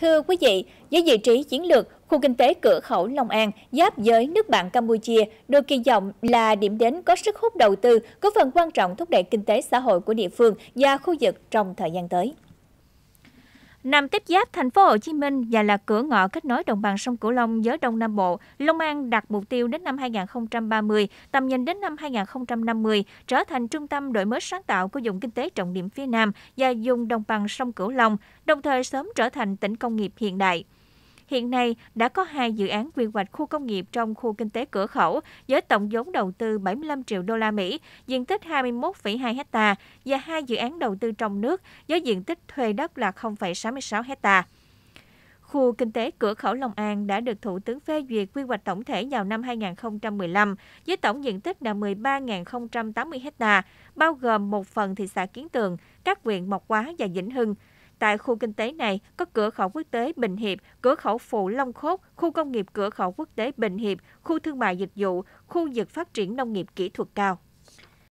Thưa quý vị, với vị trí chiến lược, khu kinh tế cửa khẩu Long An giáp với nước bạn Campuchia được kỳ vọng là điểm đến có sức hút đầu tư, có phần quan trọng thúc đẩy kinh tế xã hội của địa phương và khu vực trong thời gian tới. Nằm tiếp giáp thành phố Hồ Chí Minh và là cửa ngõ kết nối đồng bằng sông Cửu Long với Đông Nam Bộ, Long An đặt mục tiêu đến năm 2030, tầm nhìn đến năm 2050 trở thành trung tâm đổi mới sáng tạo của vùng kinh tế trọng điểm phía Nam và vùng đồng bằng sông Cửu Long, đồng thời sớm trở thành tỉnh công nghiệp hiện đại. Hiện nay đã có hai dự án quy hoạch khu công nghiệp trong khu kinh tế cửa khẩu với tổng vốn đầu tư 75 triệu đô la Mỹ, diện tích 21,2 ha và hai dự án đầu tư trong nước với diện tích thuê đất là 0,66 ha. Khu kinh tế cửa khẩu Long An đã được Thủ tướng phê duyệt quy hoạch tổng thể vào năm 2015 với tổng diện tích là 13.080 ha, bao gồm một phần thị xã Kiến Tường, các huyện Mộc Hóa và Vĩnh Hưng. Tại khu kinh tế này có cửa khẩu quốc tế Bình Hiệp, cửa khẩu Phụ Long Khốt, khu công nghiệp cửa khẩu quốc tế Bình Hiệp, khu thương mại dịch vụ, khu vực phát triển nông nghiệp kỹ thuật cao.